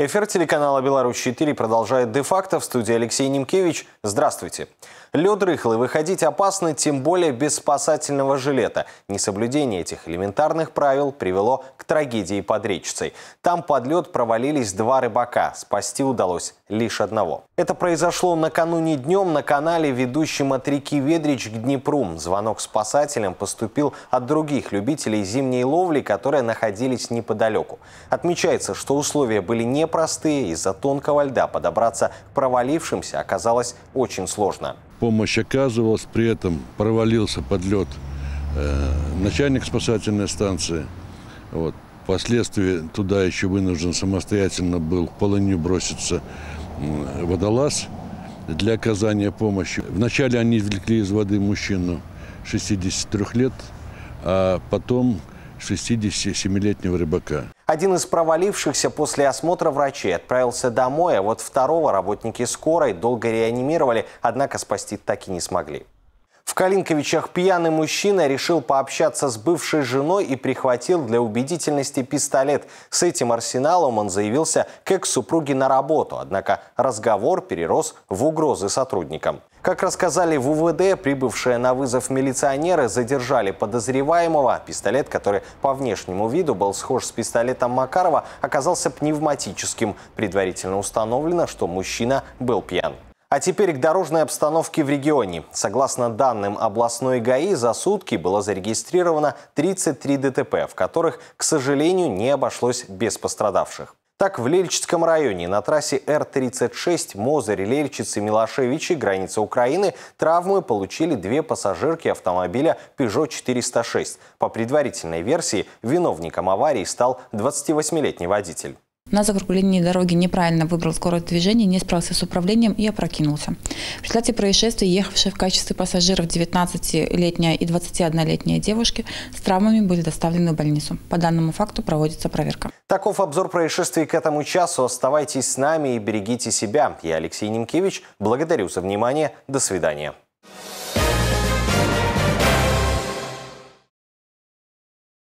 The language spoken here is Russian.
Эфир телеканала «Беларусь-4» продолжает де-факто в студии Алексей Немкевич. Здравствуйте. Лед рыхлый, выходить опасно, тем более без спасательного жилета. Несоблюдение этих элементарных правил привело к трагедии под речицей. Там под лед провалились два рыбака, спасти удалось лишь одного. Это произошло накануне днем на канале, ведущем от реки Ведрич к Днепру. Звонок спасателям поступил от других любителей зимней ловли, которые находились неподалеку. Отмечается, что условия были не непростые. Из-за тонкого льда подобраться к провалившимся оказалось очень сложно. Помощь оказывалась, при этом провалился под лед э, начальник спасательной станции. Вот. Впоследствии туда еще вынужден самостоятельно был в полынью броситься водолаз для оказания помощи. Вначале они извлекли из воды мужчину 63 лет, а потом 67-летнего рыбака. Один из провалившихся после осмотра врачей отправился домой, а вот второго работники скорой долго реанимировали, однако спасти так и не смогли. Калинковичах пьяный мужчина решил пообщаться с бывшей женой и прихватил для убедительности пистолет. С этим арсеналом он заявился к экс-супруге на работу, однако разговор перерос в угрозы сотрудникам. Как рассказали в УВД, прибывшие на вызов милиционеры задержали подозреваемого. Пистолет, который по внешнему виду был схож с пистолетом Макарова, оказался пневматическим. Предварительно установлено, что мужчина был пьян. А теперь к дорожной обстановке в регионе. Согласно данным областной ГАИ, за сутки было зарегистрировано 33 ДТП, в которых, к сожалению, не обошлось без пострадавших. Так, в Лельчицком районе на трассе Р-36 Мозырь, Лельчицы, Милошевичи, граница Украины, травмы получили две пассажирки автомобиля Peugeot 406. По предварительной версии, виновником аварии стал 28-летний водитель. На закруглении дороги неправильно выбрал скорость движения, не справился с управлением и опрокинулся. В результате происшествия, ехавшие в качестве пассажиров 19-летняя и 21-летняя девушки с травмами были доставлены в больницу. По данному факту проводится проверка. Таков обзор происшествий к этому часу. Оставайтесь с нами и берегите себя. Я Алексей Немкевич. Благодарю за внимание. До свидания.